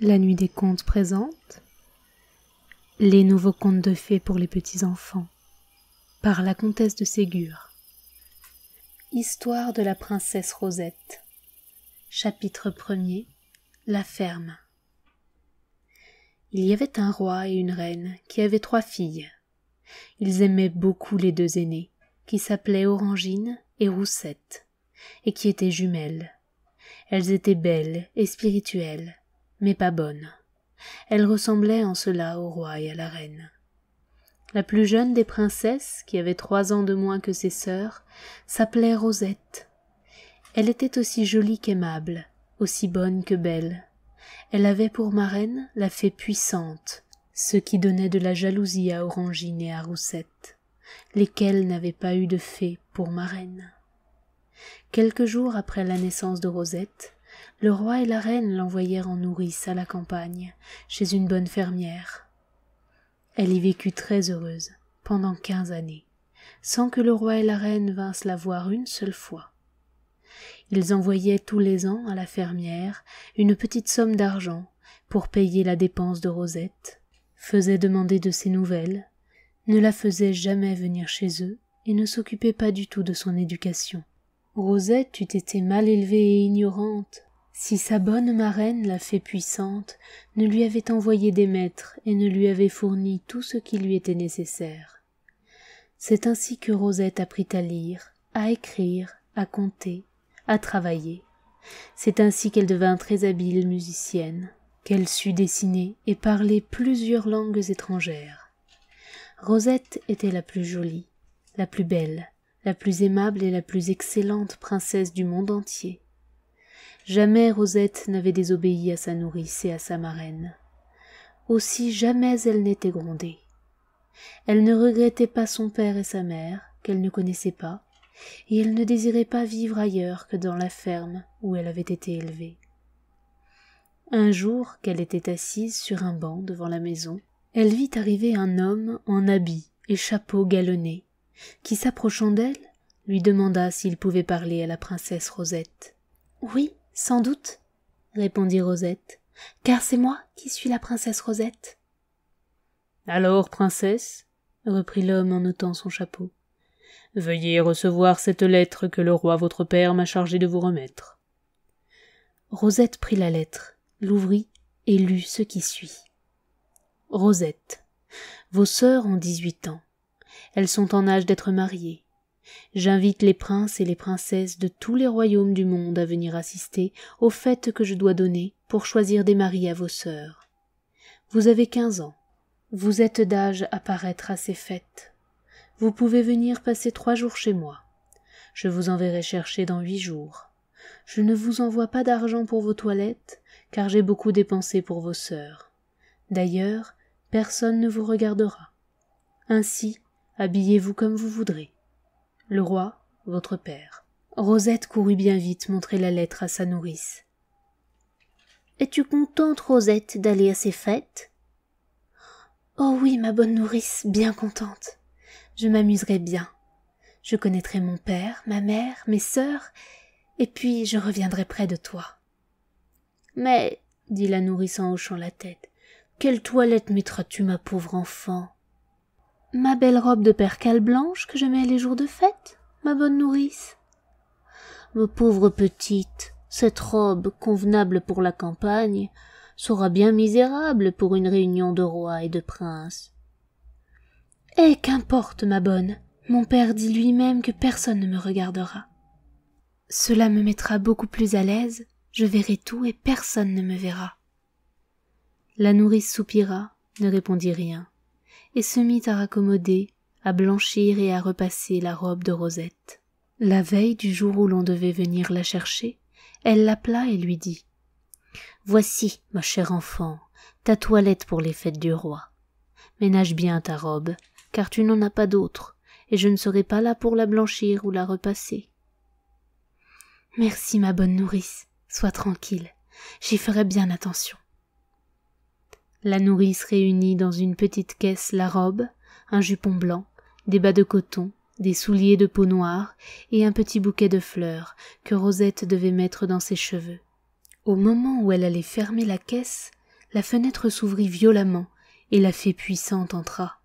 la nuit des contes présente les nouveaux contes de fées pour les petits-enfants par la comtesse de Ségur. Histoire de la princesse Rosette. Chapitre 1 La ferme. Il y avait un roi et une reine qui avaient trois filles. Ils aimaient beaucoup les deux aînés, qui s'appelaient Orangine et Roussette, et qui étaient jumelles. Elles étaient belles et spirituelles, mais pas bonne. Elle ressemblait en cela au roi et à la reine. La plus jeune des princesses, qui avait trois ans de moins que ses sœurs, s'appelait Rosette. Elle était aussi jolie qu'aimable, aussi bonne que belle. Elle avait pour marraine la fée puissante, ce qui donnait de la jalousie à Orangine et à Roussette, lesquelles n'avaient pas eu de fée pour marraine. Quelques jours après la naissance de Rosette, le roi et la reine l'envoyèrent en nourrice à la campagne, chez une bonne fermière. Elle y vécut très heureuse, pendant quinze années, sans que le roi et la reine vinssent la voir une seule fois. Ils envoyaient tous les ans à la fermière une petite somme d'argent pour payer la dépense de Rosette, faisaient demander de ses nouvelles, ne la faisaient jamais venir chez eux et ne s'occupaient pas du tout de son éducation. Rosette eût été mal élevée et ignorante si sa bonne marraine, la fée puissante, ne lui avait envoyé des maîtres et ne lui avait fourni tout ce qui lui était nécessaire. C'est ainsi que Rosette apprit à lire, à écrire, à compter, à travailler. C'est ainsi qu'elle devint très habile musicienne, qu'elle sut dessiner et parler plusieurs langues étrangères. Rosette était la plus jolie, la plus belle, la plus aimable et la plus excellente princesse du monde entier. Jamais Rosette n'avait désobéi à sa nourrice et à sa marraine. Aussi jamais elle n'était grondée. Elle ne regrettait pas son père et sa mère, qu'elle ne connaissait pas, et elle ne désirait pas vivre ailleurs que dans la ferme où elle avait été élevée. Un jour qu'elle était assise sur un banc devant la maison, elle vit arriver un homme en habit et chapeau galonné, qui s'approchant d'elle, lui demanda s'il pouvait parler à la princesse Rosette. Oui, sans doute, répondit Rosette, car c'est moi qui suis la princesse Rosette. Alors, princesse, reprit l'homme en ôtant son chapeau, veuillez recevoir cette lettre que le roi votre père m'a chargé de vous remettre. Rosette prit la lettre, l'ouvrit et lut ce qui suit. Rosette, vos sœurs ont dix-huit ans. Elles sont en âge d'être mariées. J'invite les princes et les princesses de tous les royaumes du monde à venir assister aux fêtes que je dois donner pour choisir des maris à vos sœurs. Vous avez quinze ans. Vous êtes d'âge à paraître à ces fêtes. Vous pouvez venir passer trois jours chez moi. Je vous enverrai chercher dans huit jours. Je ne vous envoie pas d'argent pour vos toilettes, car j'ai beaucoup dépensé pour vos sœurs. D'ailleurs, personne ne vous regardera. Ainsi, habillez-vous comme vous voudrez. Le roi, votre père. Rosette courut bien vite montrer la lettre à sa nourrice. Es-tu contente, Rosette, d'aller à ces fêtes Oh oui, ma bonne nourrice, bien contente. Je m'amuserai bien. Je connaîtrai mon père, ma mère, mes sœurs, et puis je reviendrai près de toi. Mais, dit la nourrice en hochant la tête, quelle toilette mettras-tu, ma pauvre enfant Ma belle robe de percale blanche que je mets les jours de fête, ma bonne nourrice. Ma pauvre petite, cette robe convenable pour la campagne sera bien misérable pour une réunion de rois et de princes. Eh. Qu'importe, ma bonne. Mon père dit lui même que personne ne me regardera. Cela me mettra beaucoup plus à l'aise, je verrai tout et personne ne me verra. La nourrice soupira, ne répondit rien et se mit à raccommoder, à blanchir et à repasser la robe de Rosette. La veille du jour où l'on devait venir la chercher, elle l'appela et lui dit Voici, ma chère enfant, ta toilette pour les fêtes du roi. Ménage bien ta robe, car tu n'en as pas d'autre, et je ne serai pas là pour la blanchir ou la repasser. Merci, ma bonne nourrice, sois tranquille, j'y ferai bien attention. La nourrice réunit dans une petite caisse la robe, un jupon blanc, des bas de coton, des souliers de peau noire et un petit bouquet de fleurs que Rosette devait mettre dans ses cheveux. Au moment où elle allait fermer la caisse, la fenêtre s'ouvrit violemment et la fée puissante entra.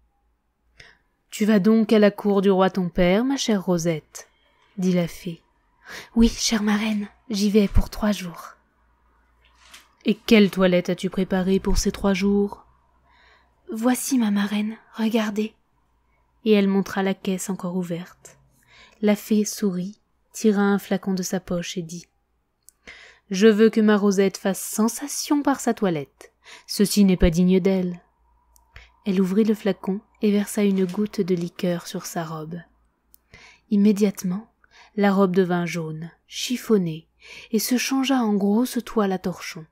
Tu vas donc à la cour du roi ton père, ma chère Rosette, dit la fée. Oui, chère marraine, j'y vais pour trois jours. Et quelle toilette as-tu préparée pour ces trois jours Voici ma marraine, regardez. Et elle montra la caisse encore ouverte. La fée sourit, tira un flacon de sa poche et dit Je veux que ma Rosette fasse sensation par sa toilette. Ceci n'est pas digne d'elle. Elle ouvrit le flacon et versa une goutte de liqueur sur sa robe. Immédiatement, la robe devint jaune, chiffonnée, et se changea en grosse toile à torchon.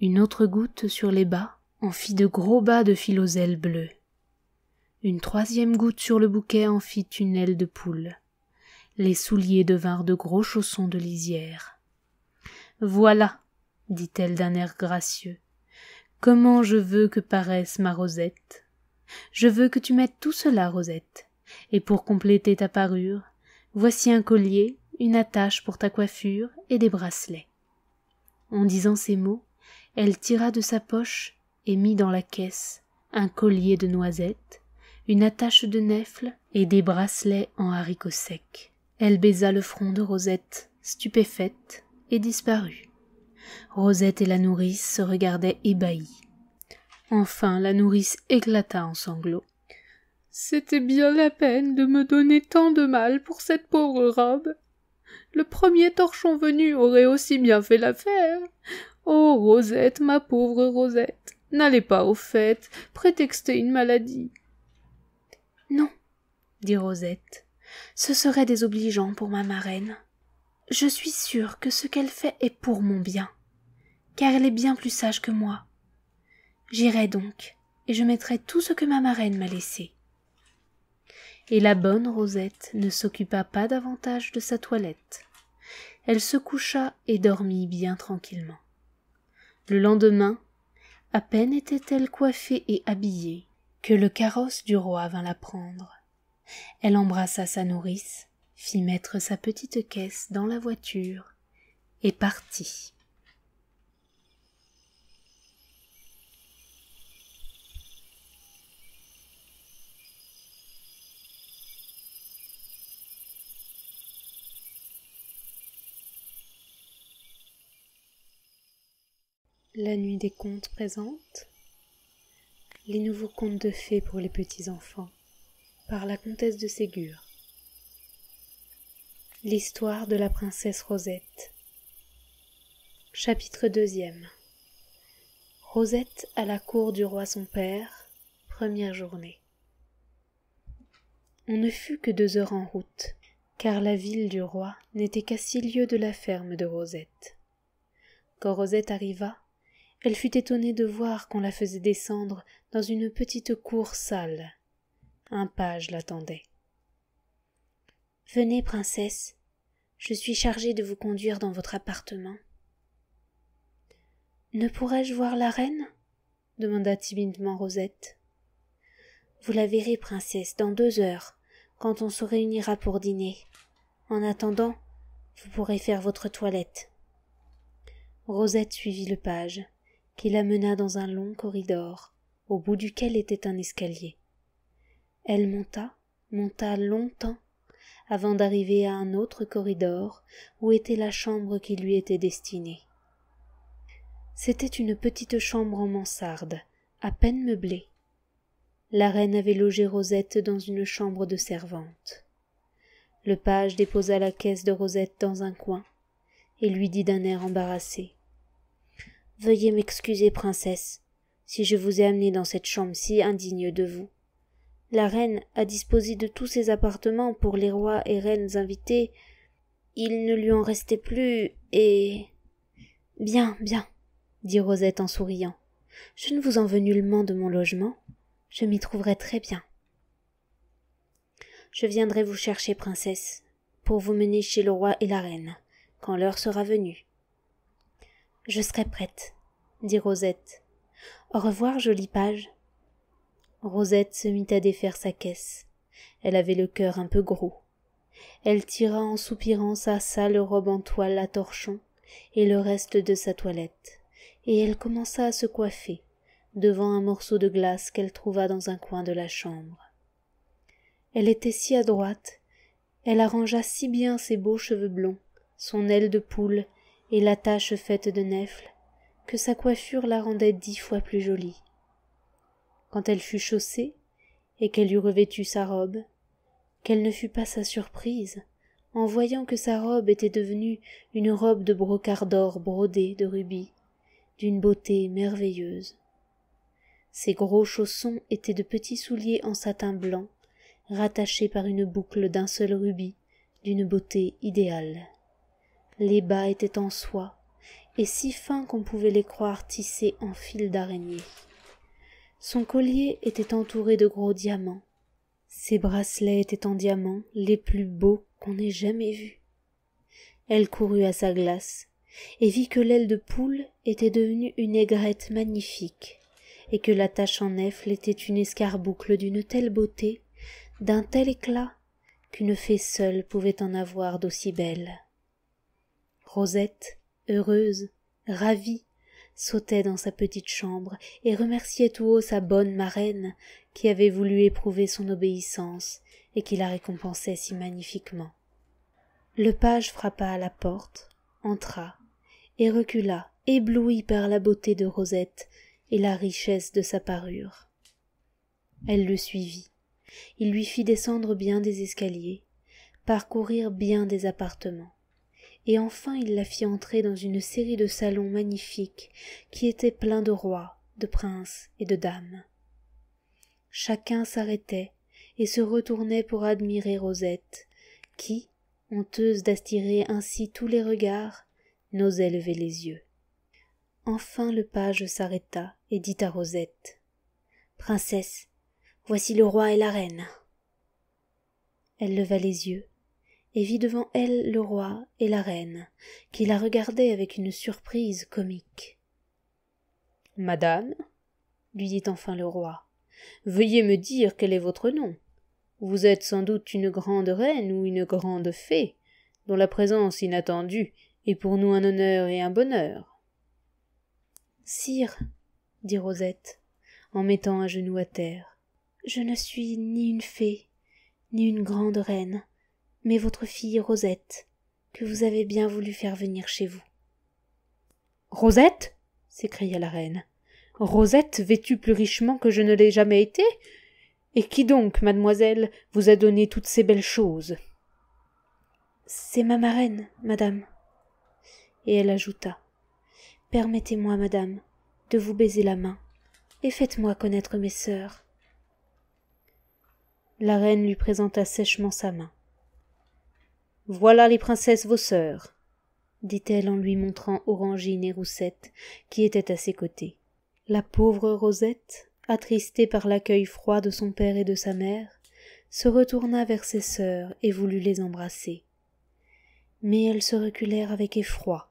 Une autre goutte sur les bas en fit de gros bas de filoselle bleue. Une troisième goutte sur le bouquet en fit une aile de poule. Les souliers devinrent de gros chaussons de lisière. Voilà, dit-elle d'un air gracieux, comment je veux que paraisse ma Rosette. Je veux que tu mettes tout cela, Rosette. Et pour compléter ta parure, voici un collier, une attache pour ta coiffure et des bracelets. En disant ces mots, elle tira de sa poche et mit dans la caisse un collier de noisettes, une attache de nèfles et des bracelets en haricots secs. Elle baisa le front de Rosette, stupéfaite, et disparut. Rosette et la nourrice se regardaient ébahies. Enfin la nourrice éclata en sanglots. C'était bien la peine de me donner tant de mal pour cette pauvre robe. Le premier torchon venu aurait aussi bien fait l'affaire. Oh, Rosette, ma pauvre Rosette, n'allez pas au fêtes, prétextez une maladie. Non, dit Rosette, ce serait désobligeant pour ma marraine. Je suis sûre que ce qu'elle fait est pour mon bien, car elle est bien plus sage que moi. J'irai donc, et je mettrai tout ce que ma marraine m'a laissé. Et la bonne Rosette ne s'occupa pas davantage de sa toilette. Elle se coucha et dormit bien tranquillement. Le lendemain, à peine était-elle coiffée et habillée que le carrosse du roi vint la prendre. Elle embrassa sa nourrice, fit mettre sa petite caisse dans la voiture et partit. la nuit des contes présente les nouveaux contes de fées pour les petits-enfants par la comtesse de Ségur. L'histoire de la princesse Rosette. Chapitre deuxième. Rosette à la cour du roi son père, première journée. On ne fut que deux heures en route, car la ville du roi n'était qu'à six lieues de la ferme de Rosette. Quand Rosette arriva, elle fut étonnée de voir qu'on la faisait descendre dans une petite cour sale. Un page l'attendait. Venez, princesse, je suis chargée de vous conduire dans votre appartement. Ne pourrais-je voir la reine demanda timidement Rosette. Vous la verrez, princesse, dans deux heures, quand on se réunira pour dîner. En attendant, vous pourrez faire votre toilette. Rosette suivit le page qui la dans un long corridor, au bout duquel était un escalier. Elle monta, monta longtemps, avant d'arriver à un autre corridor où était la chambre qui lui était destinée. C'était une petite chambre en mansarde, à peine meublée. La reine avait logé Rosette dans une chambre de servante. Le page déposa la caisse de Rosette dans un coin et lui dit d'un air embarrassé Veuillez m'excuser, princesse, si je vous ai amenée dans cette chambre si indigne de vous. La reine a disposé de tous ses appartements pour les rois et reines invités. Il ne lui en restait plus, et. Bien, bien, dit Rosette en souriant. Je ne vous en veux nullement de mon logement. Je m'y trouverai très bien. Je viendrai vous chercher, princesse, pour vous mener chez le roi et la reine, quand l'heure sera venue. Je serai prête, dit Rosette. Au revoir, jolie page. Rosette se mit à défaire sa caisse. Elle avait le cœur un peu gros. Elle tira en soupirant sa sale robe en toile à torchon et le reste de sa toilette, et elle commença à se coiffer, devant un morceau de glace qu'elle trouva dans un coin de la chambre. Elle était si adroite, elle arrangea si bien ses beaux cheveux blonds, son aile de poule et l'attache faite de nefles, que sa coiffure la rendait dix fois plus jolie. Quand elle fut chaussée, et qu'elle eut revêtu sa robe, quelle ne fut pas sa surprise, en voyant que sa robe était devenue une robe de brocart d'or brodée de rubis, d'une beauté merveilleuse. Ses gros chaussons étaient de petits souliers en satin blanc, rattachés par une boucle d'un seul rubis, d'une beauté idéale. Les bas étaient en soie, et si fins qu'on pouvait les croire tissés en fil d'araignée. Son collier était entouré de gros diamants. Ses bracelets étaient en diamants, les plus beaux qu'on ait jamais vus. Elle courut à sa glace, et vit que l'aile de poule était devenue une aigrette magnifique, et que la tache en nefle était une escarboucle d'une telle beauté, d'un tel éclat, qu'une fée seule pouvait en avoir d'aussi belle. Rosette, heureuse, ravie, sautait dans sa petite chambre et remerciait tout haut sa bonne marraine qui avait voulu éprouver son obéissance et qui la récompensait si magnifiquement. Le page frappa à la porte, entra, et recula, ébloui par la beauté de Rosette et la richesse de sa parure. Elle le suivit. Il lui fit descendre bien des escaliers, parcourir bien des appartements et enfin il la fit entrer dans une série de salons magnifiques qui étaient pleins de rois, de princes et de dames. Chacun s'arrêtait et se retournait pour admirer Rosette, qui, honteuse d'attirer ainsi tous les regards, n'osait lever les yeux. Enfin le page s'arrêta et dit à Rosette. Princesse, voici le roi et la reine. Elle leva les yeux et vit devant elle le roi et la reine, qui la regardaient avec une surprise comique. Madame, lui dit enfin le roi, veuillez me dire quel est votre nom. Vous êtes sans doute une grande reine ou une grande fée, dont la présence inattendue est pour nous un honneur et un bonheur. Sire, dit Rosette, en mettant un genou à terre, je ne suis ni une fée, ni une grande reine, mais votre fille Rosette, que vous avez bien voulu faire venir chez vous. Rosette s'écria la reine. Rosette vêtue plus richement que je ne l'ai jamais été Et qui donc, mademoiselle, vous a donné toutes ces belles choses C'est ma marraine, madame. Et elle ajouta Permettez-moi, madame, de vous baiser la main, et faites-moi connaître mes sœurs. La reine lui présenta sèchement sa main. Voilà les princesses vos sœurs, dit-elle en lui montrant Orangine et Roussette, qui étaient à ses côtés. La pauvre Rosette, attristée par l'accueil froid de son père et de sa mère, se retourna vers ses sœurs et voulut les embrasser. Mais elles se reculèrent avec effroi,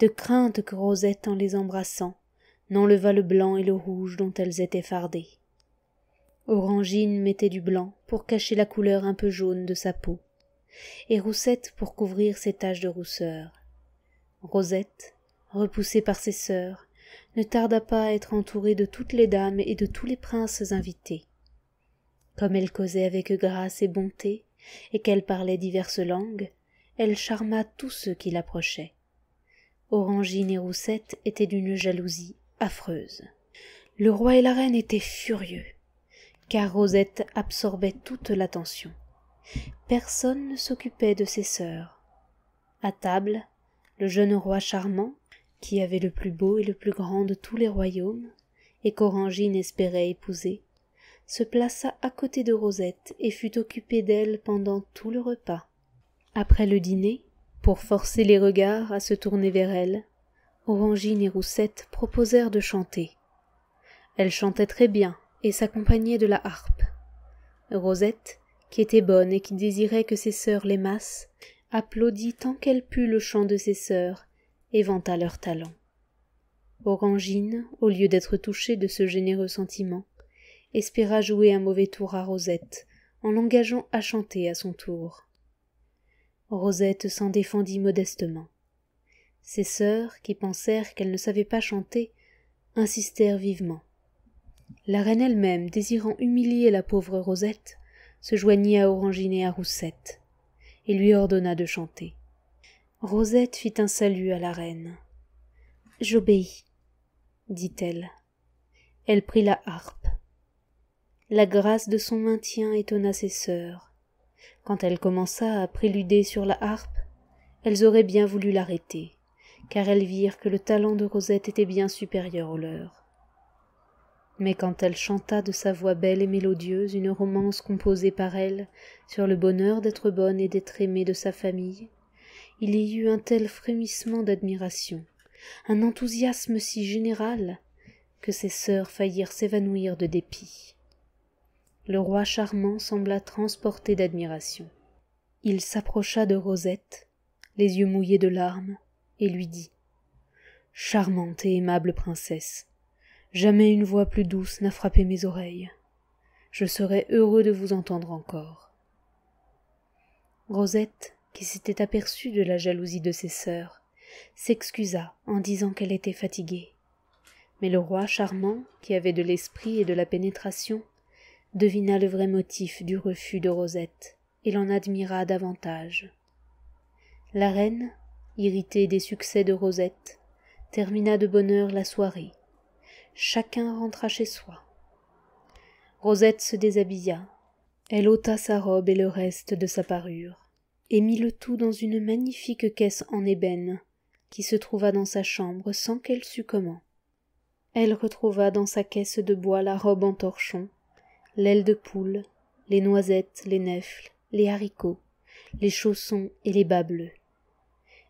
de crainte que Rosette, en les embrassant, n'enlevât le blanc et le rouge dont elles étaient fardées. Orangine mettait du blanc pour cacher la couleur un peu jaune de sa peau, et Roussette pour couvrir ses taches de rousseur. Rosette, repoussée par ses sœurs, ne tarda pas à être entourée de toutes les dames et de tous les princes invités. Comme elle causait avec grâce et bonté, et qu'elle parlait diverses langues, elle charma tous ceux qui l'approchaient. Orangine et Roussette étaient d'une jalousie affreuse. Le roi et la reine étaient furieux, car Rosette absorbait toute l'attention personne ne s'occupait de ses sœurs. À table, le jeune roi charmant, qui avait le plus beau et le plus grand de tous les royaumes, et qu'Orangine espérait épouser, se plaça à côté de Rosette et fut occupé d'elle pendant tout le repas. Après le dîner, pour forcer les regards à se tourner vers elle, Orangine et Roussette proposèrent de chanter. Elle chantait très bien et s'accompagnait de la harpe. Rosette, qui était bonne et qui désirait que ses sœurs l'aimassent, applaudit tant qu'elle put le chant de ses sœurs et vanta leur talent. Orangine, au lieu d'être touchée de ce généreux sentiment, espéra jouer un mauvais tour à Rosette en l'engageant à chanter à son tour. Rosette s'en défendit modestement. Ses sœurs, qui pensèrent qu'elle ne savait pas chanter, insistèrent vivement. La reine elle-même, désirant humilier la pauvre Rosette, se joignit à Orangine et à Roussette, et lui ordonna de chanter. Rosette fit un salut à la reine. J'obéis, dit-elle. Elle prit la harpe. La grâce de son maintien étonna ses sœurs. Quand elle commença à préluder sur la harpe, elles auraient bien voulu l'arrêter, car elles virent que le talent de Rosette était bien supérieur au leur mais quand elle chanta de sa voix belle et mélodieuse une romance composée par elle sur le bonheur d'être bonne et d'être aimée de sa famille, il y eut un tel frémissement d'admiration, un enthousiasme si général, que ses sœurs faillirent s'évanouir de dépit. Le roi charmant sembla transporté d'admiration. Il s'approcha de Rosette, les yeux mouillés de larmes, et lui dit Charmante et aimable princesse, Jamais une voix plus douce n'a frappé mes oreilles. Je serais heureux de vous entendre encore. Rosette, qui s'était aperçue de la jalousie de ses sœurs, s'excusa en disant qu'elle était fatiguée. Mais le roi charmant, qui avait de l'esprit et de la pénétration, devina le vrai motif du refus de Rosette et l'en admira davantage. La reine, irritée des succès de Rosette, termina de bonne heure la soirée Chacun rentra chez soi. Rosette se déshabilla. Elle ôta sa robe et le reste de sa parure, et mit le tout dans une magnifique caisse en ébène, qui se trouva dans sa chambre sans qu'elle sût comment. Elle retrouva dans sa caisse de bois la robe en torchon, l'aile de poule, les noisettes, les nefles, les haricots, les chaussons et les bas bleus.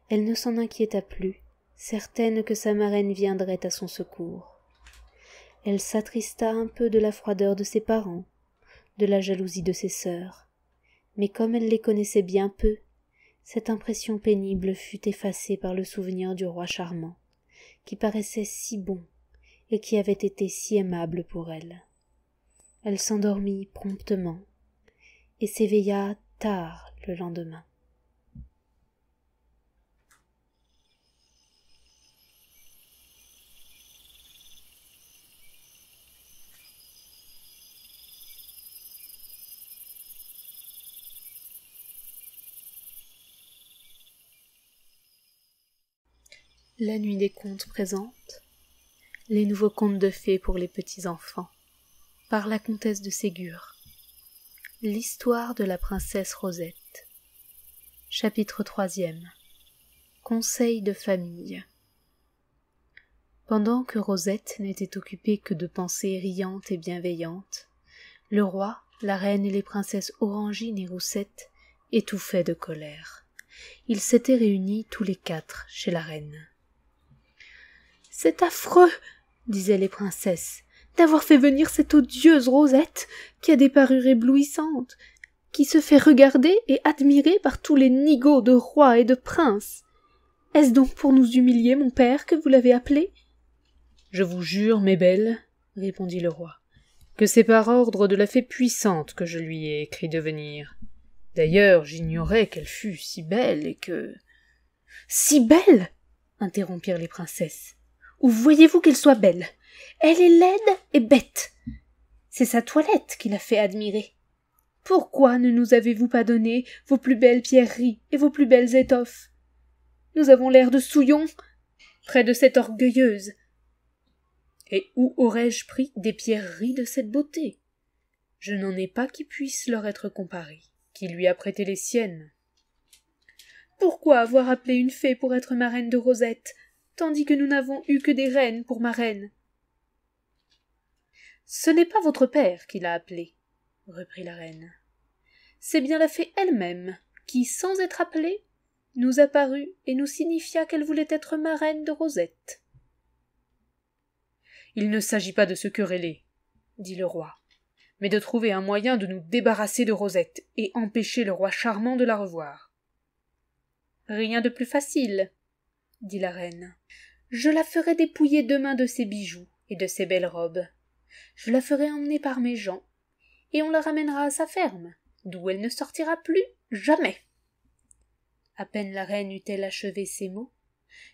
Elle ne s'en inquiéta plus, certaine que sa marraine viendrait à son secours. Elle s'attrista un peu de la froideur de ses parents, de la jalousie de ses sœurs. Mais comme elle les connaissait bien peu, cette impression pénible fut effacée par le souvenir du roi charmant, qui paraissait si bon et qui avait été si aimable pour elle. Elle s'endormit promptement et s'éveilla tard le lendemain. La nuit des contes présente Les nouveaux contes de fées pour les petits enfants par la comtesse de Ségur L'histoire de la princesse Rosette Chapitre troisième Conseil de famille Pendant que Rosette n'était occupée que de pensées riantes et bienveillantes, le roi, la reine et les princesses Orangine et Roussette étouffaient de colère. Ils s'étaient réunis tous les quatre chez la reine. C'est affreux, disaient les princesses, d'avoir fait venir cette odieuse Rosette, qui a des parures éblouissantes, qui se fait regarder et admirer par tous les nigauds de rois et de princes. Est-ce donc pour nous humilier, mon père, que vous l'avez appelée Je vous jure, mes belles, répondit le roi, que c'est par ordre de la fée puissante que je lui ai écrit de venir. D'ailleurs, j'ignorais qu'elle fût si belle et que. Si belle interrompirent les princesses. Où voyez-vous qu'elle soit belle Elle est laide et bête. C'est sa toilette qui l'a fait admirer. Pourquoi ne nous avez-vous pas donné vos plus belles pierreries et vos plus belles étoffes Nous avons l'air de souillons près de cette orgueilleuse. Et où aurais-je pris des pierreries de cette beauté Je n'en ai pas qui puissent leur être comparées, qui lui a prêté les siennes. Pourquoi avoir appelé une fée pour être marraine de Rosette tandis que nous n'avons eu que des reines pour marraines. Ce n'est pas votre père qui l'a appelée, reprit la reine. C'est bien la fée elle-même qui, sans être appelée, nous apparut et nous signifia qu'elle voulait être marraine de Rosette. Il ne s'agit pas de se quereller, dit le roi, mais de trouver un moyen de nous débarrasser de Rosette et empêcher le roi charmant de la revoir. Rien de plus facile, dit la reine. Je la ferai dépouiller demain de ses bijoux et de ses belles robes. Je la ferai emmener par mes gens, et on la ramènera à sa ferme, d'où elle ne sortira plus jamais. À peine la reine eut-elle achevé ces mots,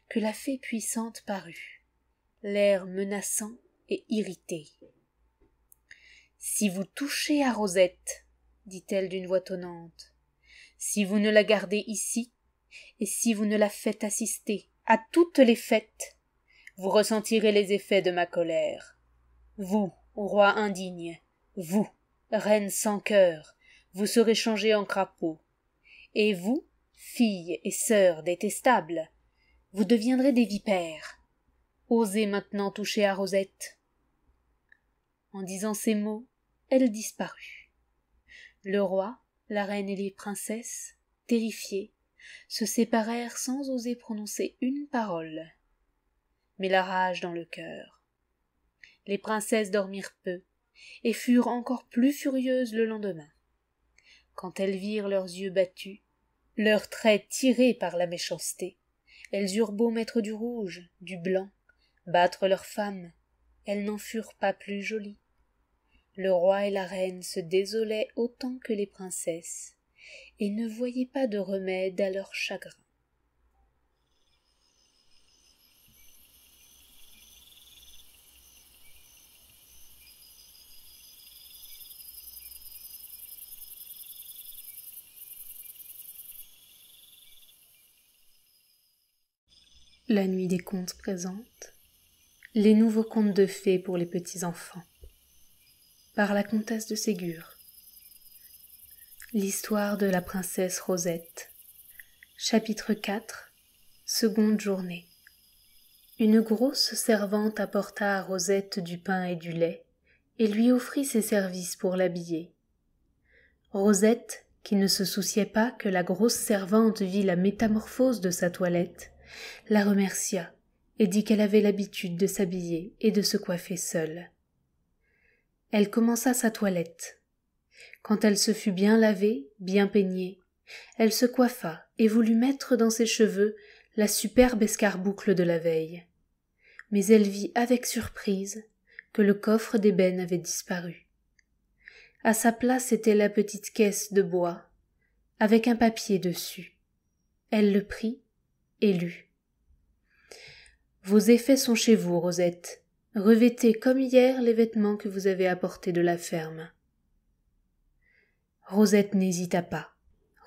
que la fée puissante parut, l'air menaçant et irrité. Si vous touchez à Rosette, dit-elle d'une voix tonnante, si vous ne la gardez ici, et si vous ne la faites assister à toutes les fêtes, vous ressentirez les effets de ma colère. Vous, roi indigne, vous, reine sans cœur, vous serez changée en crapaud. Et vous, filles et sœurs détestables, vous deviendrez des vipères. Osez maintenant toucher à Rosette. En disant ces mots, elle disparut. Le roi, la reine et les princesses, terrifiés, se séparèrent sans oser prononcer une parole mais la rage dans le cœur les princesses dormirent peu et furent encore plus furieuses le lendemain quand elles virent leurs yeux battus leurs traits tirés par la méchanceté elles eurent beau mettre du rouge du blanc battre leurs femmes elles n'en furent pas plus jolies le roi et la reine se désolaient autant que les princesses et ne voyaient pas de remède à leur chagrin. La nuit des contes présente les nouveaux contes de fées pour les petits enfants par la comtesse de Ségur L'histoire de la princesse Rosette. Chapitre 4 Seconde journée. Une grosse servante apporta à Rosette du pain et du lait, et lui offrit ses services pour l'habiller. Rosette, qui ne se souciait pas que la grosse servante vit la métamorphose de sa toilette, la remercia et dit qu'elle avait l'habitude de s'habiller et de se coiffer seule. Elle commença sa toilette quand elle se fut bien lavée, bien peignée, elle se coiffa et voulut mettre dans ses cheveux la superbe escarboucle de la veille. Mais elle vit avec surprise que le coffre d'ébène avait disparu. À sa place était la petite caisse de bois, avec un papier dessus. Elle le prit et lut. Vos effets sont chez vous, Rosette. Revêtez comme hier les vêtements que vous avez apportés de la ferme. Rosette n'hésita pas.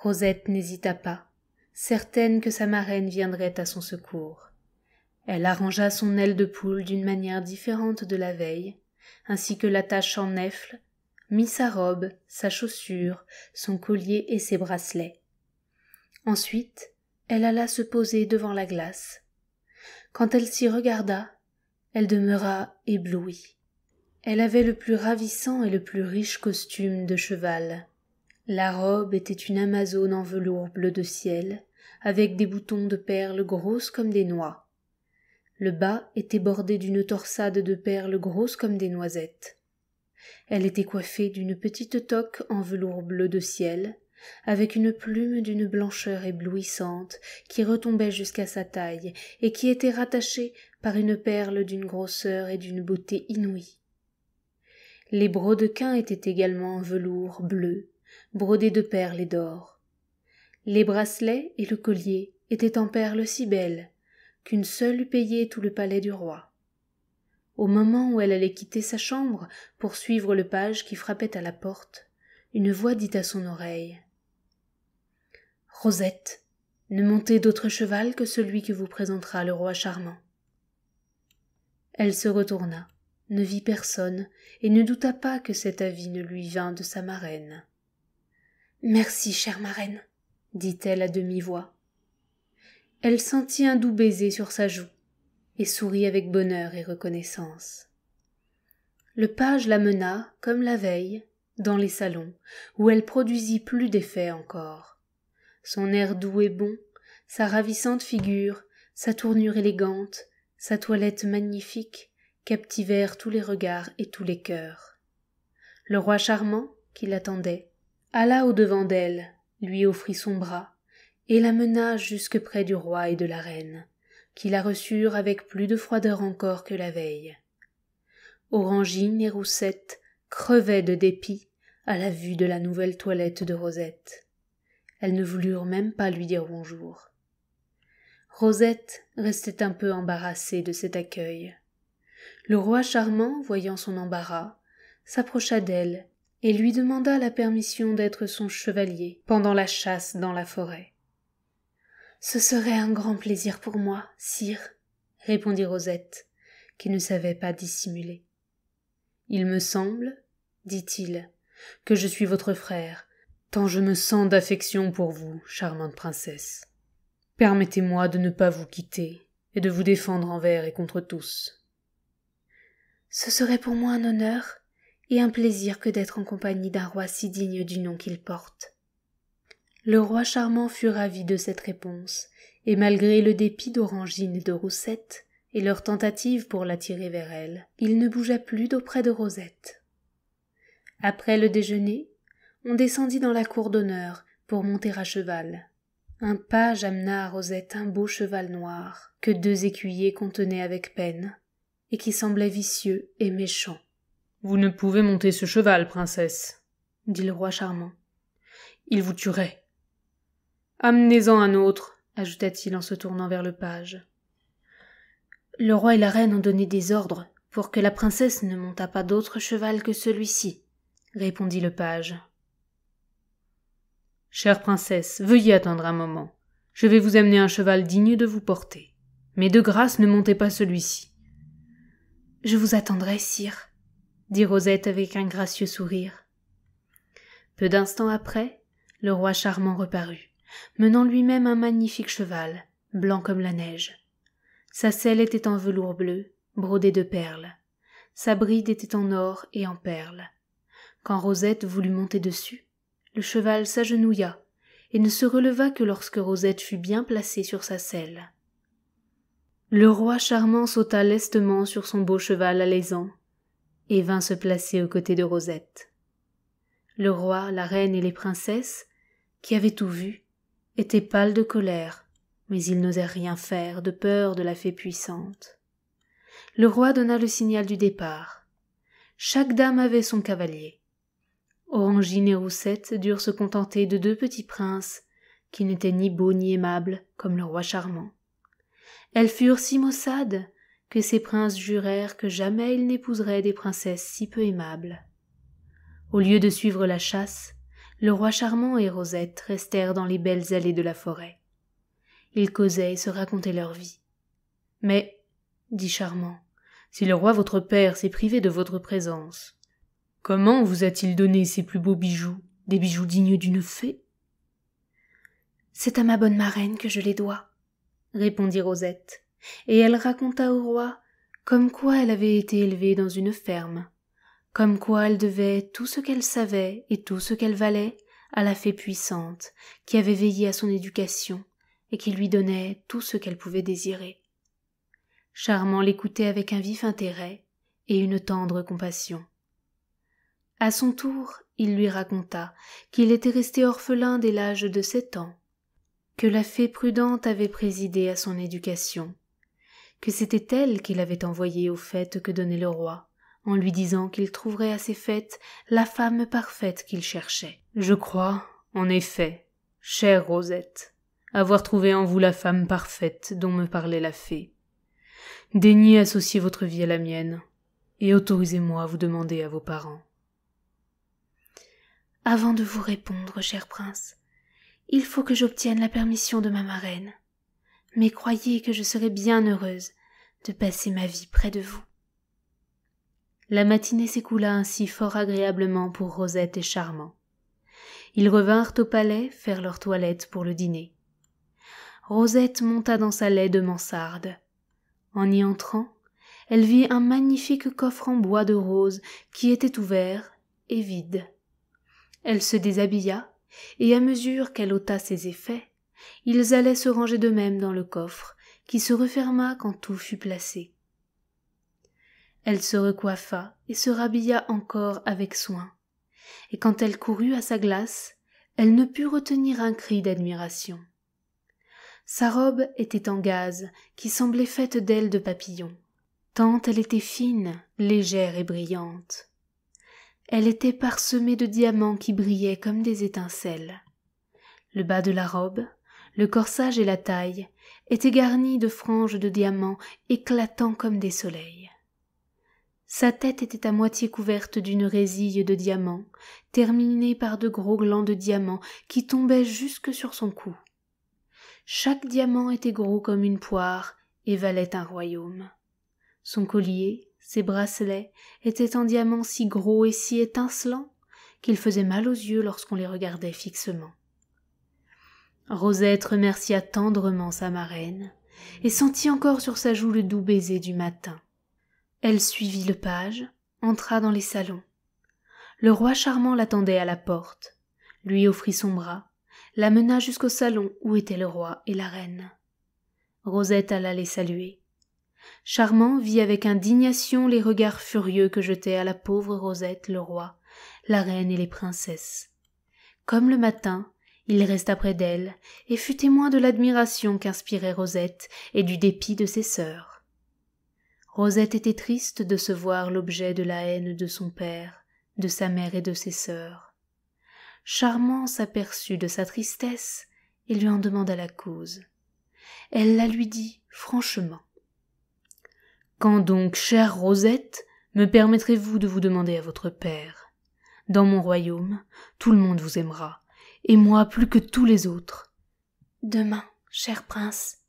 Rosette n'hésita pas, certaine que sa marraine viendrait à son secours. Elle arrangea son aile de poule d'une manière différente de la veille, ainsi que l'attache en nefle, mit sa robe, sa chaussure, son collier et ses bracelets. Ensuite, elle alla se poser devant la glace. Quand elle s'y regarda, elle demeura éblouie. Elle avait le plus ravissant et le plus riche costume de cheval, la robe était une amazone en velours bleu de ciel, avec des boutons de perles grosses comme des noix. Le bas était bordé d'une torsade de perles grosses comme des noisettes. Elle était coiffée d'une petite toque en velours bleu de ciel, avec une plume d'une blancheur éblouissante qui retombait jusqu'à sa taille et qui était rattachée par une perle d'une grosseur et d'une beauté inouïe. Les brodequins étaient également en velours bleu, brodée de perles et d'or. Les bracelets et le collier étaient en perles si belles qu'une seule eût payé tout le palais du roi. Au moment où elle allait quitter sa chambre pour suivre le page qui frappait à la porte, une voix dit à son oreille Rosette, ne montez d'autre cheval que celui que vous présentera le roi charmant. Elle se retourna, ne vit personne, et ne douta pas que cet avis ne lui vînt de sa marraine. Merci, chère marraine, dit-elle à demi-voix. Elle sentit un doux baiser sur sa joue et sourit avec bonheur et reconnaissance. Le page l'amena, comme la veille, dans les salons, où elle produisit plus d'effet encore. Son air doux et bon, sa ravissante figure, sa tournure élégante, sa toilette magnifique captivèrent tous les regards et tous les cœurs. Le roi charmant, qui l'attendait, alla au-devant d'elle, lui offrit son bras, et mena jusque près du roi et de la reine, qui la reçurent avec plus de froideur encore que la veille. Orangine et Roussette crevaient de dépit à la vue de la nouvelle toilette de Rosette. Elles ne voulurent même pas lui dire bonjour. Rosette restait un peu embarrassée de cet accueil. Le roi charmant, voyant son embarras, s'approcha d'elle et lui demanda la permission d'être son chevalier pendant la chasse dans la forêt. Ce serait un grand plaisir pour moi, sire, répondit Rosette, qui ne savait pas dissimuler. Il me semble, dit-il, que je suis votre frère, tant je me sens d'affection pour vous, charmante princesse. Permettez-moi de ne pas vous quitter et de vous défendre envers et contre tous. Ce serait pour moi un honneur, et un plaisir que d'être en compagnie d'un roi si digne du nom qu'il porte. Le roi charmant fut ravi de cette réponse, et malgré le dépit d'Orangine et de Roussette, et leur tentative pour l'attirer vers elle, il ne bougea plus d'auprès de Rosette. Après le déjeuner, on descendit dans la cour d'honneur pour monter à cheval. Un page amena à Rosette un beau cheval noir que deux écuyers contenaient avec peine et qui semblait vicieux et méchant. Vous ne pouvez monter ce cheval, princesse, dit le roi charmant. Il vous tuerait. Amenez-en un autre, ajouta-t-il en se tournant vers le page. Le roi et la reine ont donné des ordres pour que la princesse ne montât pas d'autre cheval que celui-ci, répondit le page. Chère princesse, veuillez attendre un moment. Je vais vous amener un cheval digne de vous porter. Mais de grâce, ne montez pas celui-ci. Je vous attendrai, sire, dit Rosette avec un gracieux sourire. Peu d'instants après, le roi charmant reparut, menant lui-même un magnifique cheval, blanc comme la neige. Sa selle était en velours bleu, brodée de perles. Sa bride était en or et en perles. Quand Rosette voulut monter dessus, le cheval s'agenouilla et ne se releva que lorsque Rosette fut bien placée sur sa selle. Le roi charmant sauta lestement sur son beau cheval alaisant et vint se placer aux côtés de Rosette. Le roi, la reine et les princesses, qui avaient tout vu, étaient pâles de colère, mais ils n'osèrent rien faire de peur de la fée puissante. Le roi donna le signal du départ. Chaque dame avait son cavalier. Orangine et Roussette durent se contenter de deux petits princes, qui n'étaient ni beaux ni aimables comme le roi charmant. Elles furent si maussades que ces princes jurèrent que jamais ils n'épouseraient des princesses si peu aimables. Au lieu de suivre la chasse, le roi charmant et Rosette restèrent dans les belles allées de la forêt. Ils causaient et se racontaient leur vie. Mais, dit Charmant, si le roi votre père s'est privé de votre présence, comment vous a-t-il donné ses plus beaux bijoux, des bijoux dignes d'une fée C'est à ma bonne marraine que je les dois, répondit Rosette et elle raconta au roi comme quoi elle avait été élevée dans une ferme, comme quoi elle devait tout ce qu'elle savait et tout ce qu'elle valait à la fée puissante qui avait veillé à son éducation et qui lui donnait tout ce qu'elle pouvait désirer. Charmant l'écoutait avec un vif intérêt et une tendre compassion. À son tour, il lui raconta qu'il était resté orphelin dès l'âge de sept ans, que la fée prudente avait présidé à son éducation, que c'était elle qui l'avait envoyée aux fêtes que donnait le roi, en lui disant qu'il trouverait à ces fêtes la femme parfaite qu'il cherchait. Je crois, en effet, chère Rosette, avoir trouvé en vous la femme parfaite dont me parlait la fée. Daignez associer votre vie à la mienne, et autorisez-moi à vous demander à vos parents. Avant de vous répondre, cher prince, il faut que j'obtienne la permission de ma marraine mais croyez que je serai bien heureuse de passer ma vie près de vous. La matinée s'écoula ainsi fort agréablement pour Rosette et Charmant. Ils revinrent au palais faire leur toilette pour le dîner. Rosette monta dans sa laide de mansarde. En y entrant, elle vit un magnifique coffre en bois de rose qui était ouvert et vide. Elle se déshabilla, et à mesure qu'elle ôta ses effets, ils allaient se ranger d'eux-mêmes dans le coffre, qui se referma quand tout fut placé. Elle se recoiffa et se rhabilla encore avec soin, et quand elle courut à sa glace, elle ne put retenir un cri d'admiration. Sa robe était en gaze, qui semblait faite d'ailes de papillon, tant elle était fine, légère et brillante. Elle était parsemée de diamants qui brillaient comme des étincelles. Le bas de la robe, le corsage et la taille étaient garnis de franges de diamants éclatants comme des soleils. Sa tête était à moitié couverte d'une résille de diamants, terminée par de gros glands de diamants qui tombaient jusque sur son cou. Chaque diamant était gros comme une poire et valait un royaume. Son collier, ses bracelets étaient en diamants si gros et si étincelants qu'ils faisaient mal aux yeux lorsqu'on les regardait fixement. Rosette remercia tendrement sa marraine, et sentit encore sur sa joue le doux baiser du matin. Elle suivit le page, entra dans les salons. Le roi charmant l'attendait à la porte, lui offrit son bras, l'amena jusqu'au salon où étaient le roi et la reine. Rosette alla les saluer. Charmant vit avec indignation les regards furieux que jetaient à la pauvre Rosette le roi, la reine et les princesses. Comme le matin, il resta près d'elle et fut témoin de l'admiration qu'inspirait Rosette et du dépit de ses sœurs. Rosette était triste de se voir l'objet de la haine de son père, de sa mère et de ses sœurs. Charmant s'aperçut de sa tristesse et lui en demanda la cause. Elle la lui dit franchement. Quand donc, chère Rosette, me permettrez-vous de vous demander à votre père Dans mon royaume, tout le monde vous aimera, et moi plus que tous les autres. Demain, cher prince,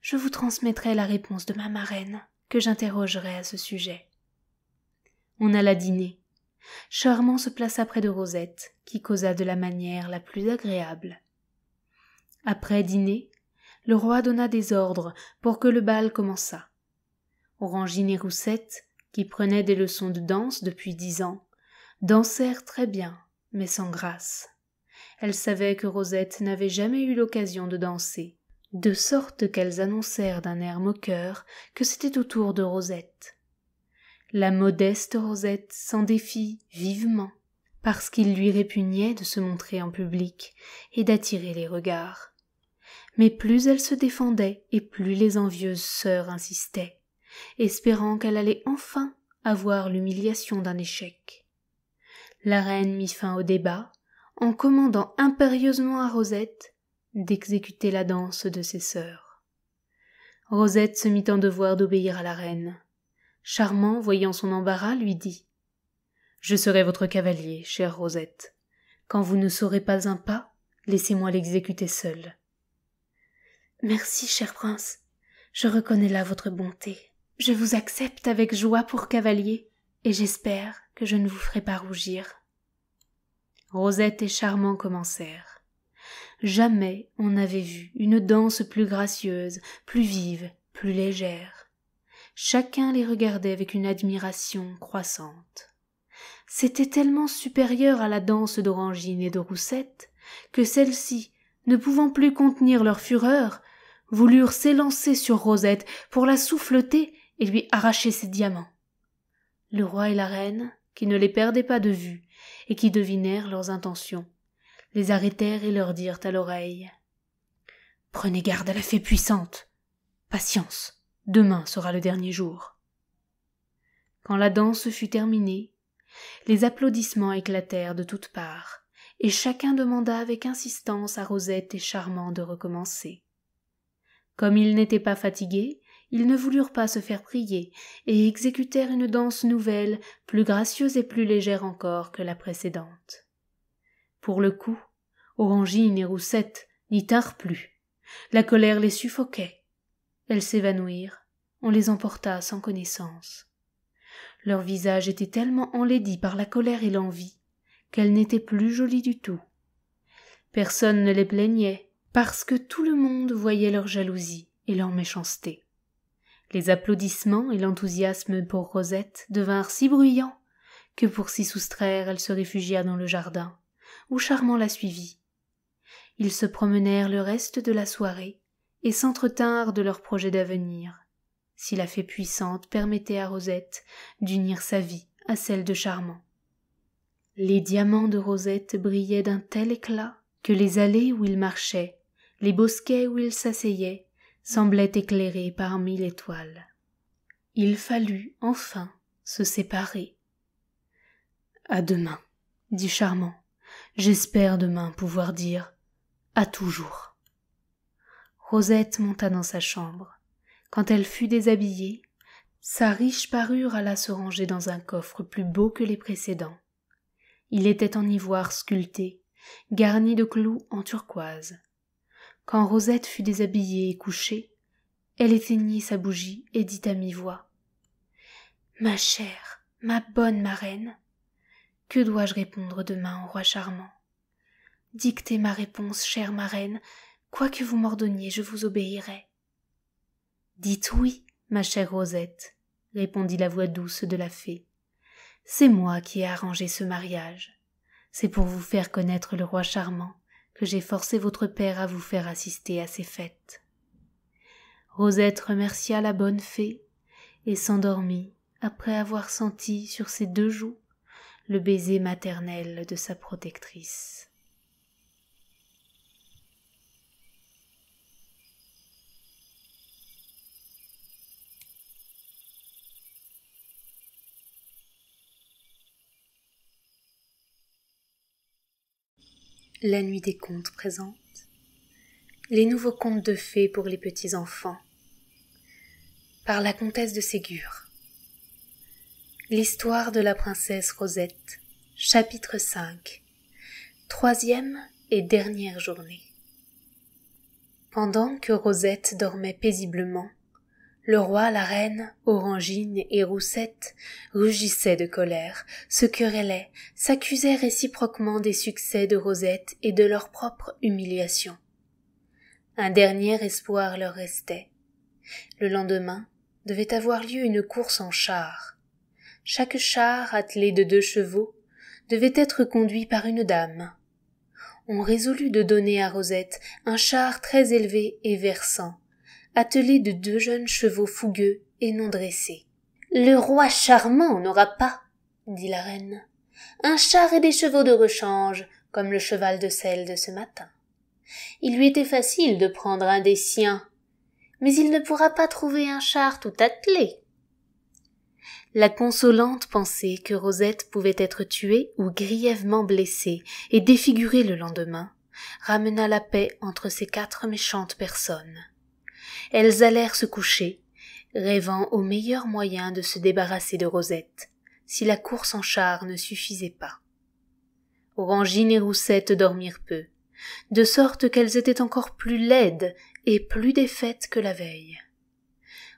je vous transmettrai la réponse de ma marraine, que j'interrogerai à ce sujet. On alla dîner. Charmant se plaça près de Rosette, qui causa de la manière la plus agréable. Après dîner, le roi donna des ordres pour que le bal commençât. Orangine et Roussette, qui prenaient des leçons de danse depuis dix ans, dansèrent très bien, mais sans grâce. Elle savait que Rosette n'avait jamais eu l'occasion de danser, de sorte qu'elles annoncèrent d'un air moqueur que c'était au tour de Rosette. La modeste Rosette s'en défit vivement, parce qu'il lui répugnait de se montrer en public et d'attirer les regards. Mais plus elle se défendait et plus les envieuses sœurs insistaient, espérant qu'elle allait enfin avoir l'humiliation d'un échec. La reine mit fin au débat en commandant impérieusement à Rosette d'exécuter la danse de ses sœurs. Rosette se mit en devoir d'obéir à la reine. Charmant, voyant son embarras, lui dit Je serai votre cavalier, chère Rosette. Quand vous ne saurez pas un pas, laissez-moi l'exécuter seul. » Merci, cher prince. Je reconnais là votre bonté. Je vous accepte avec joie pour cavalier, et j'espère que je ne vous ferai pas rougir. Rosette et Charmant commencèrent. Jamais on n'avait vu une danse plus gracieuse, plus vive, plus légère. Chacun les regardait avec une admiration croissante. C'était tellement supérieur à la danse d'Orangine et de Roussette que celles-ci, ne pouvant plus contenir leur fureur, voulurent s'élancer sur Rosette pour la souffleter et lui arracher ses diamants. Le roi et la reine, qui ne les perdaient pas de vue, et qui devinèrent leurs intentions, les arrêtèrent et leur dirent à l'oreille Prenez garde à la fée puissante. Patience, demain sera le dernier jour. Quand la danse fut terminée, les applaudissements éclatèrent de toutes parts, et chacun demanda avec insistance à Rosette et Charmant de recommencer. Comme ils n'étaient pas fatigués, ils ne voulurent pas se faire prier, et exécutèrent une danse nouvelle, plus gracieuse et plus légère encore que la précédente. Pour le coup, Orangine et Roussette n'y tinrent plus. La colère les suffoquait. Elles s'évanouirent, on les emporta sans connaissance. Leur visage était tellement enlaidi par la colère et l'envie qu'elles n'étaient plus jolies du tout. Personne ne les plaignait, parce que tout le monde voyait leur jalousie et leur méchanceté. Les applaudissements et l'enthousiasme pour Rosette devinrent si bruyants que pour s'y soustraire elle se réfugia dans le jardin, où Charmant la suivit. Ils se promenèrent le reste de la soirée et s'entretinrent de leurs projets d'avenir. Si la fée puissante permettait à Rosette d'unir sa vie à celle de Charmant. Les diamants de Rosette brillaient d'un tel éclat que les allées où ils marchaient, les bosquets où ils s'asseyaient, semblait éclairé par mille étoiles. Il fallut enfin se séparer. À demain, dit Charmant. J'espère demain pouvoir dire à toujours. Rosette monta dans sa chambre. Quand elle fut déshabillée, sa riche parure alla se ranger dans un coffre plus beau que les précédents. Il était en ivoire sculpté, garni de clous en turquoise. Quand Rosette fut déshabillée et couchée, elle éteignit sa bougie et dit à mi-voix Ma chère, ma bonne marraine, que dois-je répondre demain au roi charmant Dictez ma réponse, chère marraine, quoi que vous m'ordonniez, je vous obéirai. Dites oui, ma chère Rosette, répondit la voix douce de la fée. C'est moi qui ai arrangé ce mariage. C'est pour vous faire connaître le roi charmant que j'ai forcé votre père à vous faire assister à ces fêtes. Rosette remercia la bonne fée et s'endormit après avoir senti sur ses deux joues le baiser maternel de sa protectrice. la nuit des contes présente, les nouveaux contes de fées pour les petits enfants, par la comtesse de Ségur. L'histoire de la princesse Rosette, chapitre 5, troisième et dernière journée. Pendant que Rosette dormait paisiblement, le roi, la reine, Orangine et Roussette rugissaient de colère, se querellaient, s'accusaient réciproquement des succès de Rosette et de leur propre humiliation. Un dernier espoir leur restait. Le lendemain devait avoir lieu une course en char. Chaque char, attelé de deux chevaux, devait être conduit par une dame. On résolut de donner à Rosette un char très élevé et versant, attelé de deux jeunes chevaux fougueux et non dressés. Le roi charmant n'aura pas, dit la reine, un char et des chevaux de rechange, comme le cheval de sel de ce matin. Il lui était facile de prendre un des siens, mais il ne pourra pas trouver un char tout attelé. La consolante pensée que Rosette pouvait être tuée ou grièvement blessée et défigurée le lendemain ramena la paix entre ces quatre méchantes personnes elles allèrent se coucher, rêvant au meilleur moyen de se débarrasser de Rosette, si la course en char ne suffisait pas. Orangine et Roussette dormirent peu, de sorte qu'elles étaient encore plus laides et plus défaites que la veille.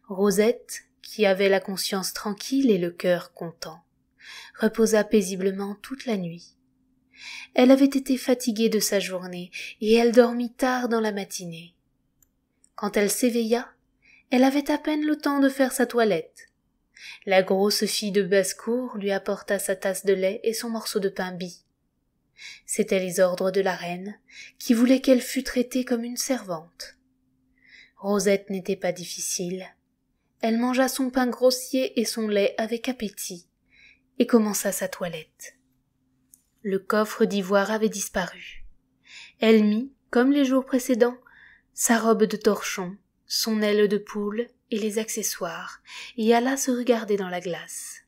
Rosette, qui avait la conscience tranquille et le cœur content, reposa paisiblement toute la nuit. Elle avait été fatiguée de sa journée, et elle dormit tard dans la matinée. Quand elle s'éveilla, elle avait à peine le temps de faire sa toilette. La grosse fille de basse-cour lui apporta sa tasse de lait et son morceau de pain bis. C'étaient les ordres de la reine, qui voulait qu'elle fût traitée comme une servante. Rosette n'était pas difficile. Elle mangea son pain grossier et son lait avec appétit, et commença sa toilette. Le coffre d'ivoire avait disparu. Elle mit, comme les jours précédents, sa robe de torchon, son aile de poule et les accessoires, et alla se regarder dans la glace.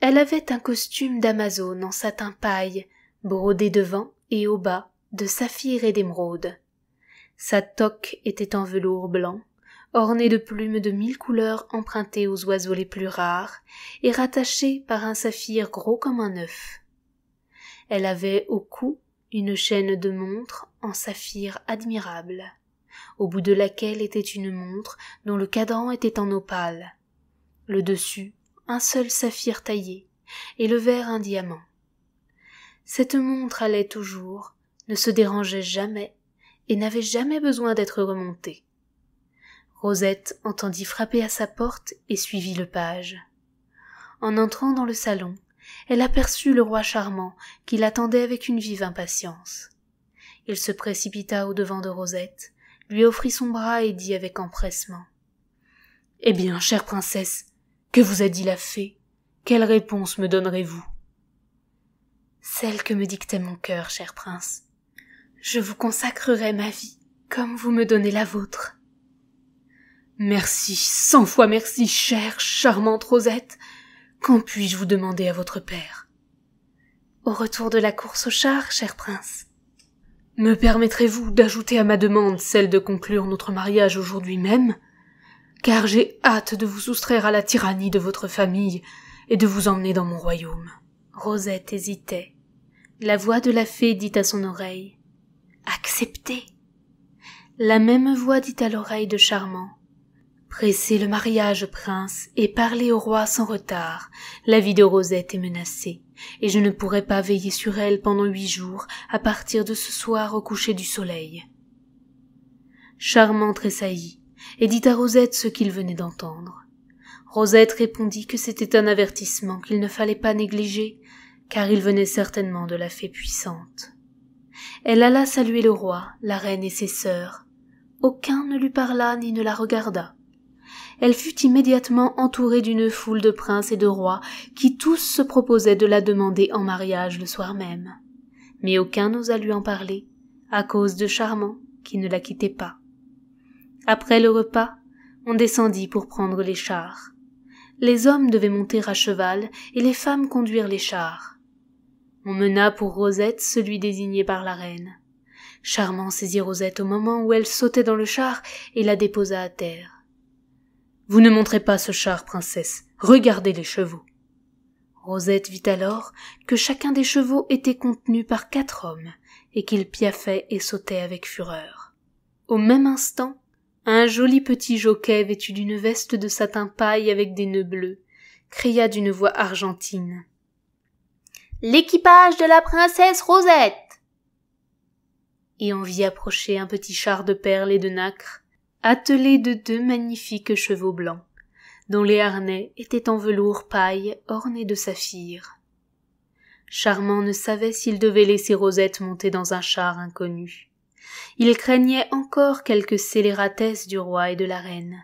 Elle avait un costume d'amazone en satin paille, brodé devant et au bas de saphir et d'émeraude. Sa toque était en velours blanc, ornée de plumes de mille couleurs empruntées aux oiseaux les plus rares, et rattachée par un saphir gros comme un œuf. Elle avait au cou une chaîne de montre en saphir admirable au bout de laquelle était une montre dont le cadran était en opale. Le dessus, un seul saphir taillé, et le verre un diamant. Cette montre allait toujours, ne se dérangeait jamais, et n'avait jamais besoin d'être remontée. Rosette entendit frapper à sa porte et suivit le page. En entrant dans le salon, elle aperçut le roi charmant qui l'attendait avec une vive impatience. Il se précipita au devant de Rosette, lui offrit son bras et dit avec empressement. Eh bien, chère princesse, que vous a dit la fée? Quelle réponse me donnerez vous? Celle que me dictait mon cœur, cher prince. Je vous consacrerai ma vie, comme vous me donnez la vôtre. Merci, cent fois merci, chère, charmante Rosette. Qu'en puis-je vous demander à votre père? Au retour de la course au char, cher prince. Me permettrez-vous d'ajouter à ma demande celle de conclure notre mariage aujourd'hui même? Car j'ai hâte de vous soustraire à la tyrannie de votre famille et de vous emmener dans mon royaume. Rosette hésitait. La voix de la fée dit à son oreille. Acceptez. La même voix dit à l'oreille de Charmant. Pressez le mariage, prince, et parlez au roi sans retard. La vie de Rosette est menacée et je ne pourrai pas veiller sur elle pendant huit jours, à partir de ce soir au coucher du soleil. Charmant tressaillit, et dit à Rosette ce qu'il venait d'entendre. Rosette répondit que c'était un avertissement qu'il ne fallait pas négliger, car il venait certainement de la fée puissante. Elle alla saluer le roi, la reine et ses sœurs. Aucun ne lui parla ni ne la regarda elle fut immédiatement entourée d'une foule de princes et de rois qui tous se proposaient de la demander en mariage le soir même. Mais aucun n'osa lui en parler, à cause de Charmant, qui ne la quittait pas. Après le repas, on descendit pour prendre les chars. Les hommes devaient monter à cheval et les femmes conduire les chars. On mena pour Rosette celui désigné par la reine. Charmant saisit Rosette au moment où elle sautait dans le char et la déposa à terre. Vous ne montrez pas ce char, princesse. Regardez les chevaux. Rosette vit alors que chacun des chevaux était contenu par quatre hommes, et qu'ils piaffaient et sautaient avec fureur. Au même instant, un joli petit jockey vêtu d'une veste de satin paille avec des nœuds bleus, cria d'une voix argentine. L'équipage de la princesse Rosette. Et on vit approcher un petit char de perles et de nacre, attelé de deux magnifiques chevaux blancs, dont les harnais étaient en velours paille ornés de saphir. Charmant ne savait s'il devait laisser Rosette monter dans un char inconnu. Il craignait encore quelque scélératesse du roi et de la reine.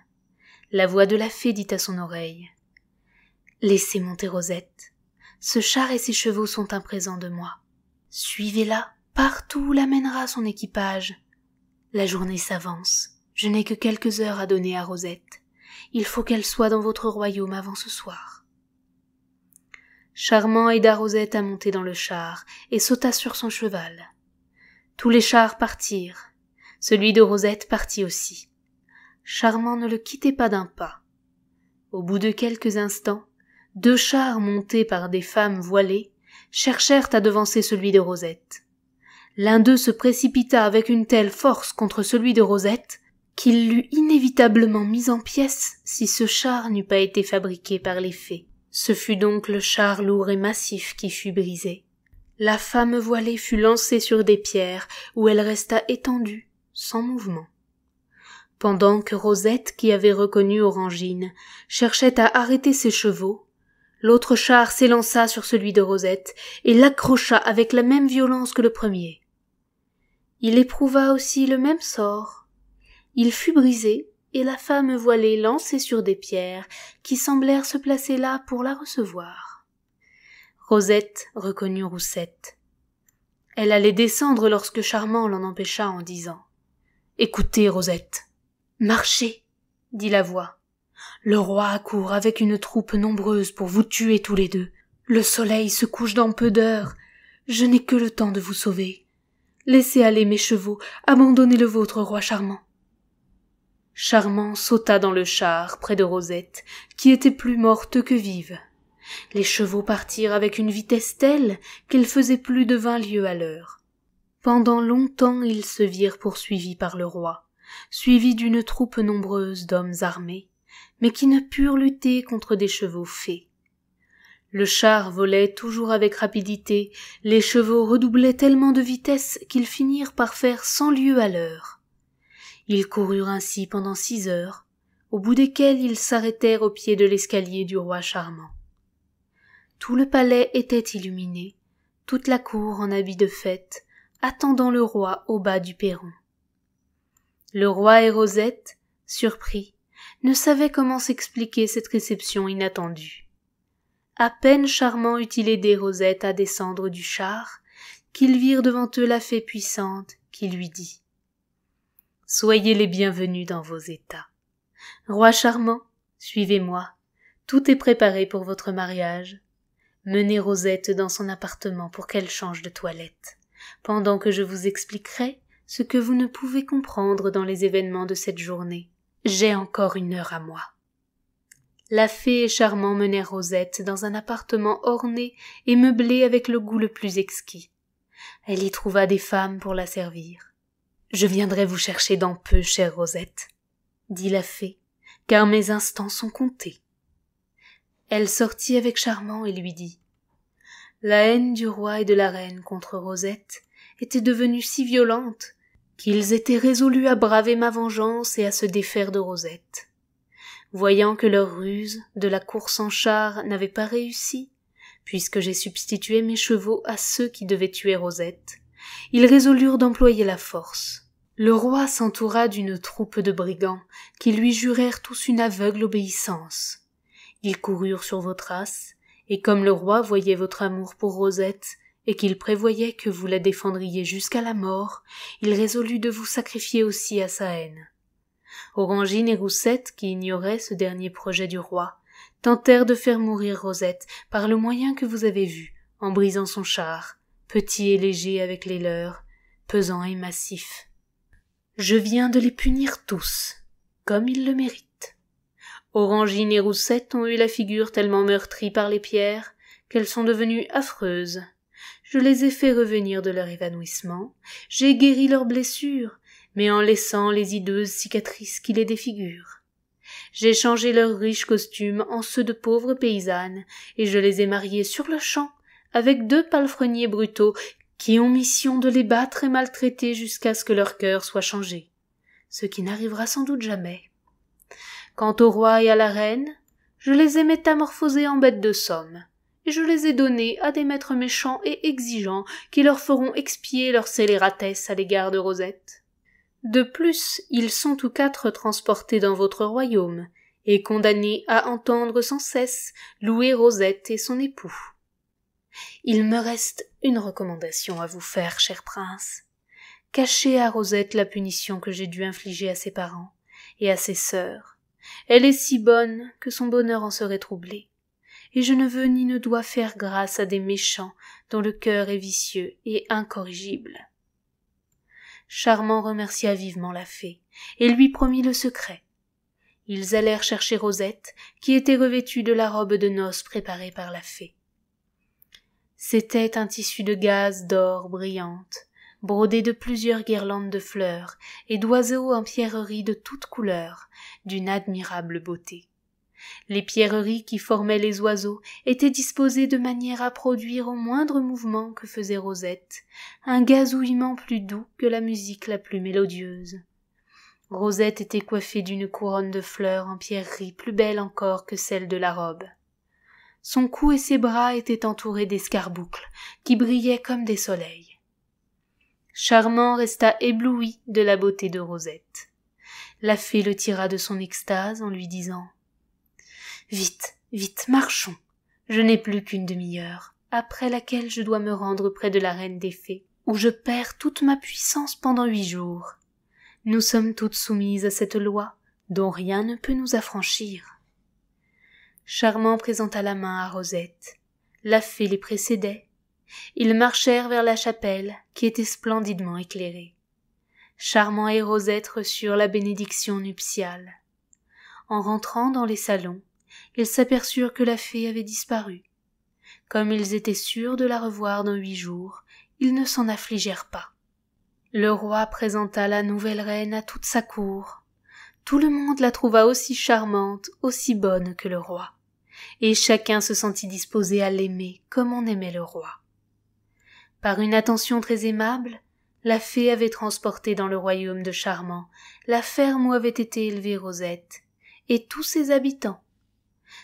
La voix de la fée dit à son oreille. Laissez monter Rosette. Ce char et ses chevaux sont un présent de moi. Suivez-la partout où l'amènera son équipage. La journée s'avance. Je n'ai que quelques heures à donner à Rosette. Il faut qu'elle soit dans votre royaume avant ce soir. Charmant aida Rosette à monter dans le char et sauta sur son cheval. Tous les chars partirent. Celui de Rosette partit aussi. Charmant ne le quittait pas d'un pas. Au bout de quelques instants, deux chars montés par des femmes voilées cherchèrent à devancer celui de Rosette. L'un d'eux se précipita avec une telle force contre celui de Rosette qu'il l'eût inévitablement mis en pièces si ce char n'eût pas été fabriqué par les fées. Ce fut donc le char lourd et massif qui fut brisé. La femme voilée fut lancée sur des pierres, où elle resta étendue, sans mouvement. Pendant que Rosette, qui avait reconnu Orangine, cherchait à arrêter ses chevaux, l'autre char s'élança sur celui de Rosette et l'accrocha avec la même violence que le premier. Il éprouva aussi le même sort, il fut brisé, et la femme voilée lancée sur des pierres, qui semblèrent se placer là pour la recevoir. Rosette reconnut Roussette. Elle allait descendre lorsque Charmant l'en empêcha en disant. Écoutez, Rosette. Marchez, dit la voix. Le roi accourt avec une troupe nombreuse pour vous tuer tous les deux. Le soleil se couche dans peu d'heures. Je n'ai que le temps de vous sauver. Laissez aller mes chevaux, abandonnez le vôtre, roi charmant. Charmant sauta dans le char près de Rosette, qui était plus morte que vive. Les chevaux partirent avec une vitesse telle qu'ils faisaient plus de vingt lieues à l'heure. Pendant longtemps ils se virent poursuivis par le roi, suivis d'une troupe nombreuse d'hommes armés, mais qui ne purent lutter contre des chevaux faits. Le char volait toujours avec rapidité, les chevaux redoublaient tellement de vitesse qu'ils finirent par faire cent lieues à l'heure. Ils coururent ainsi pendant six heures, au bout desquelles ils s'arrêtèrent au pied de l'escalier du roi charmant. Tout le palais était illuminé, toute la cour en habit de fête, attendant le roi au bas du perron. Le roi et Rosette, surpris, ne savaient comment s'expliquer cette réception inattendue. À peine Charmant eut-il aidé Rosette à descendre du char, qu'ils virent devant eux la fée puissante, qui lui dit soyez les bienvenus dans vos états. Roi charmant, suivez-moi, tout est préparé pour votre mariage. Menez Rosette dans son appartement pour qu'elle change de toilette, pendant que je vous expliquerai ce que vous ne pouvez comprendre dans les événements de cette journée. J'ai encore une heure à moi. La fée et Charmant menèrent Rosette dans un appartement orné et meublé avec le goût le plus exquis. Elle y trouva des femmes pour la servir. Je viendrai vous chercher dans peu, chère Rosette, dit la fée, car mes instants sont comptés. Elle sortit avec Charmant et lui dit La haine du roi et de la reine contre Rosette était devenue si violente qu'ils étaient résolus à braver ma vengeance et à se défaire de Rosette. Voyant que leur ruse de la course en char n'avait pas réussi, puisque j'ai substitué mes chevaux à ceux qui devaient tuer Rosette, ils résolurent d'employer la force. Le roi s'entoura d'une troupe de brigands qui lui jurèrent tous une aveugle obéissance. Ils coururent sur vos traces, et comme le roi voyait votre amour pour Rosette, et qu'il prévoyait que vous la défendriez jusqu'à la mort, il résolut de vous sacrifier aussi à sa haine. Orangine et Roussette, qui ignoraient ce dernier projet du roi, tentèrent de faire mourir Rosette par le moyen que vous avez vu, en brisant son char, petits et légers avec les leurs, pesants et massifs. Je viens de les punir tous, comme ils le méritent. Orangine et Roussette ont eu la figure tellement meurtrie par les pierres qu'elles sont devenues affreuses. Je les ai fait revenir de leur évanouissement, j'ai guéri leurs blessures, mais en laissant les hideuses cicatrices qui les défigurent. J'ai changé leurs riches costumes en ceux de pauvres paysannes, et je les ai mariées sur le champ avec deux palefreniers brutaux qui ont mission de les battre et maltraiter jusqu'à ce que leur cœur soit changé, ce qui n'arrivera sans doute jamais. Quant au roi et à la reine, je les ai métamorphosés en bêtes de somme, et je les ai donnés à des maîtres méchants et exigeants qui leur feront expier leur scélératesse à l'égard de Rosette. De plus, ils sont tous quatre transportés dans votre royaume, et condamnés à entendre sans cesse louer Rosette et son époux. Il me reste une recommandation à vous faire, cher prince. Cachez à Rosette la punition que j'ai dû infliger à ses parents et à ses sœurs. Elle est si bonne que son bonheur en serait troublé. Et je ne veux ni ne dois faire grâce à des méchants dont le cœur est vicieux et incorrigible. Charmant remercia vivement la fée, et lui promit le secret. Ils allèrent chercher Rosette, qui était revêtue de la robe de noces préparée par la fée. C'était un tissu de gaze d'or brillante, brodé de plusieurs guirlandes de fleurs et d'oiseaux en pierreries de toutes couleurs, d'une admirable beauté. Les pierreries qui formaient les oiseaux étaient disposées de manière à produire au moindre mouvement que faisait Rosette un gazouillement plus doux que la musique la plus mélodieuse. Rosette était coiffée d'une couronne de fleurs en pierreries plus belle encore que celle de la robe. Son cou et ses bras étaient entourés d'escarboucles, qui brillaient comme des soleils. Charmant resta ébloui de la beauté de Rosette. La fée le tira de son extase en lui disant Vite, vite, marchons. Je n'ai plus qu'une demi-heure, après laquelle je dois me rendre près de la reine des fées, où je perds toute ma puissance pendant huit jours. Nous sommes toutes soumises à cette loi, dont rien ne peut nous affranchir. Charmant présenta la main à Rosette. La fée les précédait. Ils marchèrent vers la chapelle, qui était splendidement éclairée. Charmant et Rosette reçurent la bénédiction nuptiale. En rentrant dans les salons, ils s'aperçurent que la fée avait disparu. Comme ils étaient sûrs de la revoir dans huit jours, ils ne s'en affligèrent pas. Le roi présenta la nouvelle reine à toute sa cour. Tout le monde la trouva aussi charmante, aussi bonne que le roi et chacun se sentit disposé à l'aimer comme on aimait le roi. Par une attention très aimable, la fée avait transporté dans le royaume de Charmant la ferme où avait été élevée Rosette, et tous ses habitants.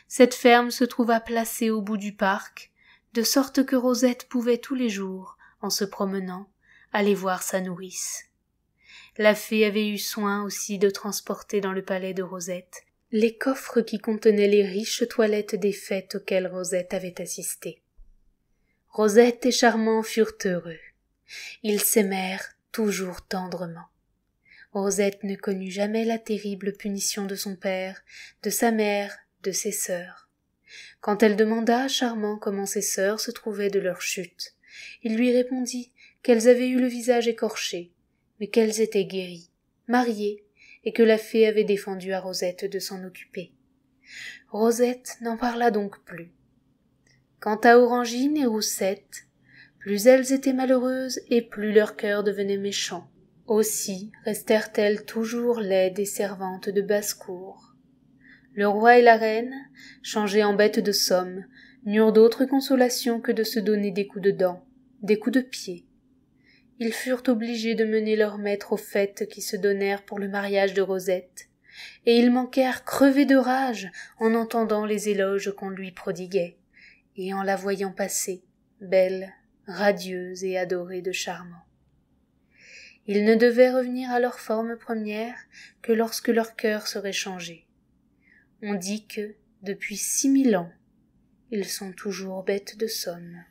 Cette ferme se trouva placée au bout du parc, de sorte que Rosette pouvait tous les jours, en se promenant, aller voir sa nourrice. La fée avait eu soin aussi de transporter dans le palais de Rosette les coffres qui contenaient les riches toilettes des fêtes auxquelles Rosette avait assisté. Rosette et Charmant furent heureux. Ils s'aimèrent toujours tendrement. Rosette ne connut jamais la terrible punition de son père, de sa mère, de ses sœurs. Quand elle demanda à Charmant comment ses sœurs se trouvaient de leur chute, il lui répondit qu'elles avaient eu le visage écorché, mais qu'elles étaient guéries, mariées et que la fée avait défendu à Rosette de s'en occuper. Rosette n'en parla donc plus. Quant à Orangine et Roussette, plus elles étaient malheureuses et plus leur cœur devenait méchant. Aussi restèrent-elles toujours laides et servantes de basse-cour. Le roi et la reine, changés en bêtes de somme, n'eurent d'autre consolation que de se donner des coups de dents, des coups de pied, ils furent obligés de mener leur maître aux fêtes qui se donnèrent pour le mariage de Rosette, et ils manquèrent crever de rage en entendant les éloges qu'on lui prodiguait, et en la voyant passer, belle, radieuse et adorée de charmants. Ils ne devaient revenir à leur forme première que lorsque leur cœur serait changé. On dit que, depuis six mille ans, ils sont toujours bêtes de somme.